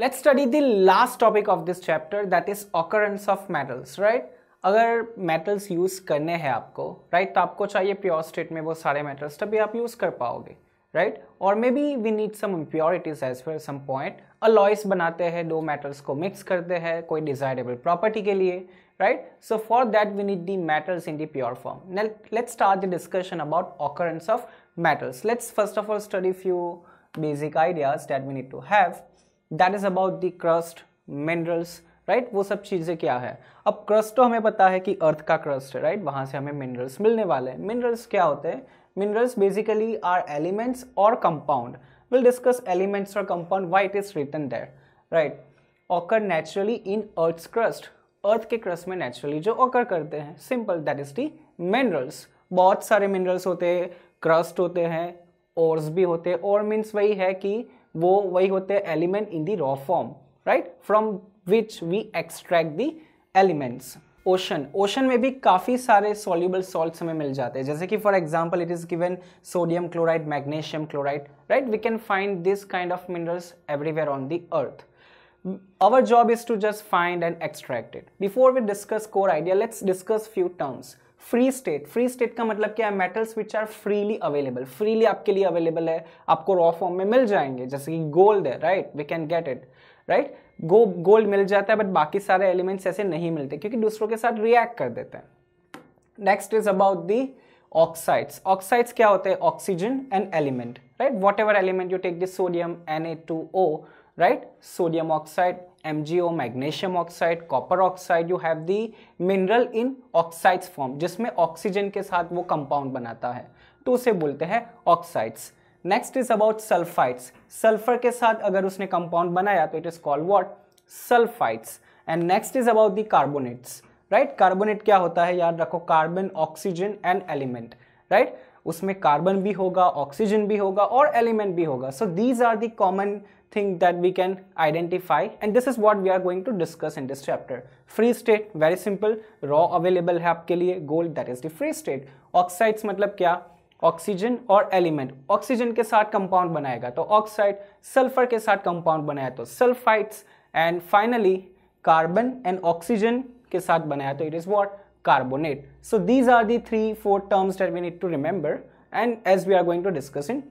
let's study the last topic of this chapter that is occurrence of metals right अगर metals use करने हैं आपको right right? तो आपको चाहिए प्योर स्टेट में वो सारे मेटल्स तभी आप यूज़ कर पाओगे राइट और maybe we need some impurities as well some point alloys बनाते हैं दो मेटल्स को मिक्स करते हैं कोई डिजायरेबल प्रॉपर्टी के लिए right so for that we need the metals in the pure form let's start the discussion about occurrence of metals let's first of all study few basic ideas that we need to have that is about the crust minerals right वो सब चीज़ें क्या है अब crust तो हमें पता है कि अर्थ का क्रस्ट है राइट वहाँ से हमें मिनरल्स मिलने वाले हैं मिनरल्स क्या होते हैं मिनरल्स बेसिकली आर एलिमेंट्स और कंपाउंड विल डिस्कस एलिमेंट्स और compound why it is written that right occur naturally in earth crust earth के क्रस्ट में नेचुरली जो ऑकर करते हैं simple that is the minerals बहुत सारे मिनरल्स होते हैं क्रस्ट होते हैं ओर्स भी होते हैं और मीन्स वही है कि वो वही होते हैं element in the raw form right from which we extract the elements ocean ocean में भी काफ़ी सारे सॉल्यूबल सॉल्ट्स हमें मिल जाते हैं जैसे कि for example it is given sodium chloride magnesium chloride right we can find this kind of minerals everywhere on the earth our job is to just find and extracted before we discuss core idea let's discuss few terms free state free state का मतलब क्या है metals which are freely available freely आपके लिए available है आपको raw form में मिल जाएंगे जैसे कि गोल्ड है right we can get it right go gold मिल जाता है बट बाकी सारे एलिमेंट्स ऐसे नहीं मिलते क्योंकि दूसरों के साथ रिएक्ट कर देते हैं next is about the oxides oxides क्या होते हैं oxygen and element right whatever element you take this sodium N A two O right sodium oxide MgO, magnesium oxide, copper oxide, you have the mineral in oxides form जिसमें oxygen के साथ वो compound बनाता है तो उसे बोलते हैं oxides next is about sulphides sulphur के साथ अगर उसने कंपाउंड बनाया तो it is called what sulphides and next is about the carbonates right carbonate क्या होता है याद रखो carbon oxygen and element right उसमें कार्बन भी होगा ऑक्सीजन भी होगा और एलिमेंट भी होगा so these are the common thing that we can identify and this is what we are going to discuss in this chapter. Free state very simple raw available है आपके लिए gold that is the free state. Oxides मतलब क्या Oxygen or element. Oxygen के साथ compound बनाएगा तो oxide. Sulfur के साथ compound बनाया तो sulfites. And finally, carbon and oxygen के साथ बनाया तो it is what carbonate. So these are the three, four terms that we need to remember and as we are going to discuss in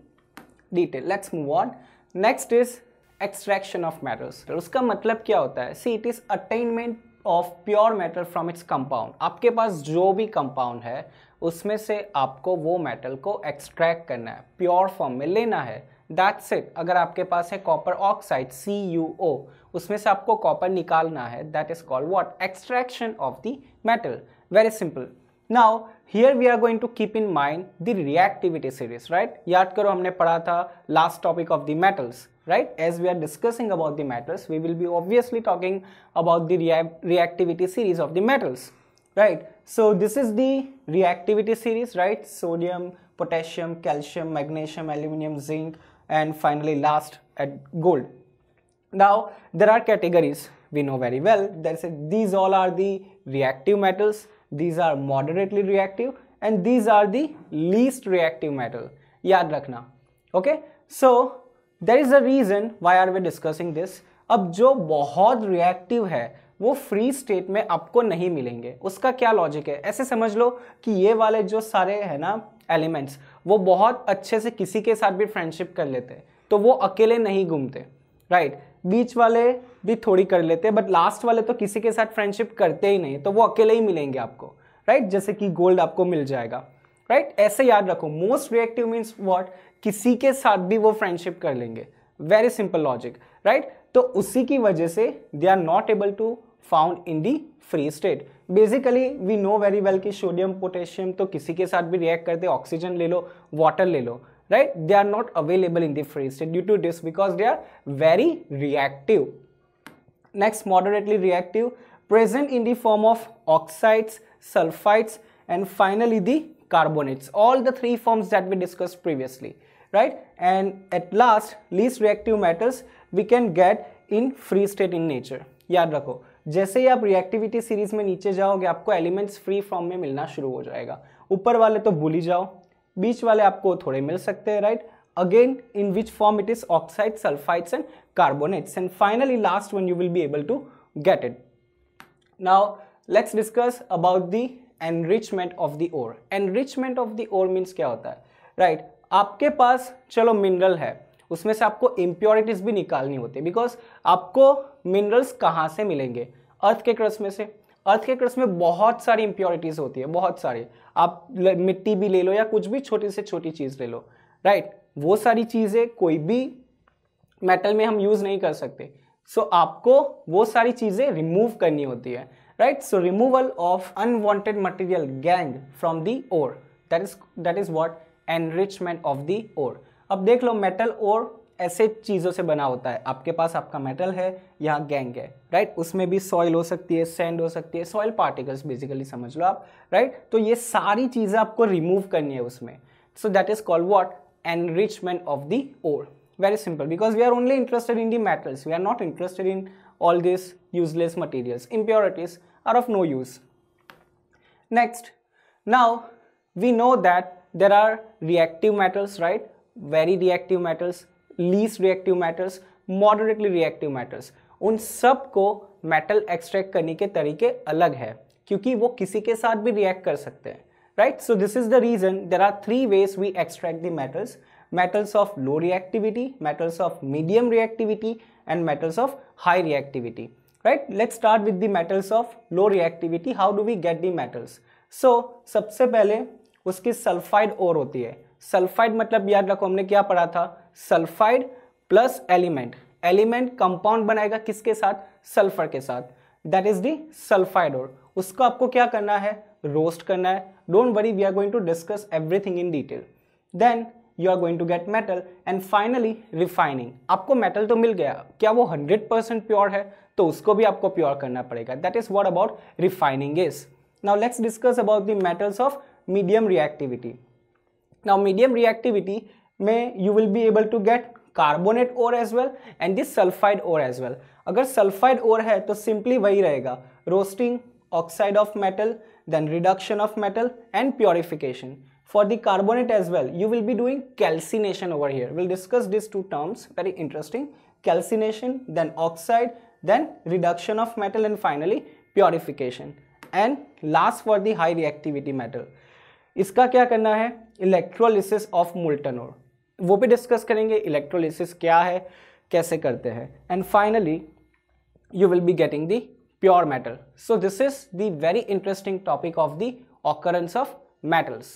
detail. Let's move on. Next is extraction of metals उसका मतलब क्या होता है see it is attainment of pure metal from its compound आपके पास जो भी compound है उसमें से आपको वो मेटल को एक्सट्रैक्ट करना है प्योर फॉर्म में लेना है दैट्स इट अगर आपके पास है copper oxide C U O उसमें से आपको कॉपर निकालना है that is called what extraction of the metal very simple now here we are going to keep in mind the reactivity series right याद करो हमने पढ़ा था last topic of the metals right as we are discussing about the metals we will be obviously talking about the rea reactivity series of the metals right so this is the reactivity series right sodium potassium calcium magnesium aluminum zinc and finally last at gold now there are categories we know very well That these all are the reactive metals these are moderately reactive and these are the least reactive metal yaad rakhna okay so there is a reason why are we discussing this अब जो बहुत reactive है वो free state में आपको नहीं मिलेंगे उसका क्या लॉजिक है ऐसे समझ लो कि ये वाले जो सारे है ना एलिमेंट्स वो बहुत अच्छे से किसी के साथ भी फ्रेंडशिप कर लेते हैं तो वो अकेले नहीं घूमते राइट right? बीच वाले भी थोड़ी कर लेते हैं बट लास्ट वाले तो किसी के साथ फ्रेंडशिप करते ही नहीं तो वो अकेले ही मिलेंगे आपको राइट right? जैसे कि गोल्ड आपको मिल जाएगा राइट right? ऐसे याद रखो मोस्ट रिएक्टिव मीन्स वॉट किसी के साथ भी वो फ्रेंडशिप कर लेंगे वेरी सिंपल लॉजिक राइट तो उसी की वजह से they are not able to found in the free state basically we know very well कि सोडियम पोटेशियम तो किसी के साथ भी रिएक्ट करते ऑक्सीजन ले लो वाटर ले लो right they are not available in the free state due to this because they are very reactive next moderately reactive present in the form of oxides sulphides and finally the carbonates, all the three forms that we discussed previously, right? And at last, least reactive metals we can get in free state in nature. yaad rakho jaise hi aap reactivity series mein niche jaoge aapko elements free form mein milna shuru ho jayega upar wale to भूल ही जाओ बीच वाले आपको थोड़े मिल सकते हैं right again in which form it is oxide sulfides and carbonates and finally last one you will be able to get it now let's discuss about the enrichment of the ore enrichment of the ore means क्या होता है right right, आपके पास चलो mineral है उसमें से आपको impurities भी निकालनी होती है बिकॉज आपको मिनरल्स कहाँ से मिलेंगे अर्थ के क्रस में से अर्थ के क्रस में बहुत सारी इम्प्योरिटीज होती है बहुत सारी आप मिट्टी भी ले लो या कुछ भी छोटी से छोटी चीज़ ले लो राइट right, वो सारी चीज़ें कोई भी मेटल में हम यूज़ नहीं कर सकते सो so, आपको वो सारी चीज़ें रिमूव करनी होती है right so removal of unwanted material gang from the ore that is that is what enrichment of the ore अब देख लो मेटल ओर ऐसे चीज़ों से बना होता है आपके पास आपका मेटल है यहाँ गैंग है राइट उसमें भी सॉइल हो सकती है सैंड हो सकती है सॉइल पार्टिकल्स बेसिकली समझ लो आप राइट तो ये सारी चीज़ें आपको रिमूव करनी है उसमें so that is called what enrichment of the ore very simple because we are only interested in the metals we are not interested in all this useless materials impurities are of no use. Next, now we know that there are reactive metals, right? Very reactive metals, least reactive metals, moderately reactive metals. उन सब को metal extract करने के तरीके अलग है क्योंकि वो किसी के साथ भी react कर सकते हैं right so this is the reason there are three ways we extract the metals metals of low reactivity metals of medium reactivity and metals of high reactivity right let start with the metals of low reactivity how do we get the metals so सबसे पहले उसकी sulphide और होती है sulphide मतलब याद रखो हमने क्या पढ़ा था sulphide plus element element compound बनाएगा किसके साथ सल्फर के साथ दैट इज दी सल्फाइड और उसको आपको क्या करना है रोस्ट करना है don't worry we are going to discuss everything in detail then you are going to get metal and finally refining आपको मेटल तो मिल गया क्या वो हंड्रेड परसेंट प्योर है तो उसको भी आपको प्योर करना पड़ेगा that is what about refining is now let's discuss about the metals of medium reactivity now medium reactivity में you will be able to get carbonate ore as well and this sulphide ore as well अगर sulphide ore है तो simply वही रहेगा roasting oxide of metal then reduction of metal and purification for the carbonate as well you will be doing calcination over here will discuss this two terms very interesting calcination then oxide then reduction of metal and finally purification and last for the high reactivity metal इसका क्या करना है electrolysis of मुल्टन ओर वो भी discuss करेंगे electrolysis क्या है कैसे करते हैं and finally you will be getting the pure metal so this is the very interesting topic of the occurrence of metals.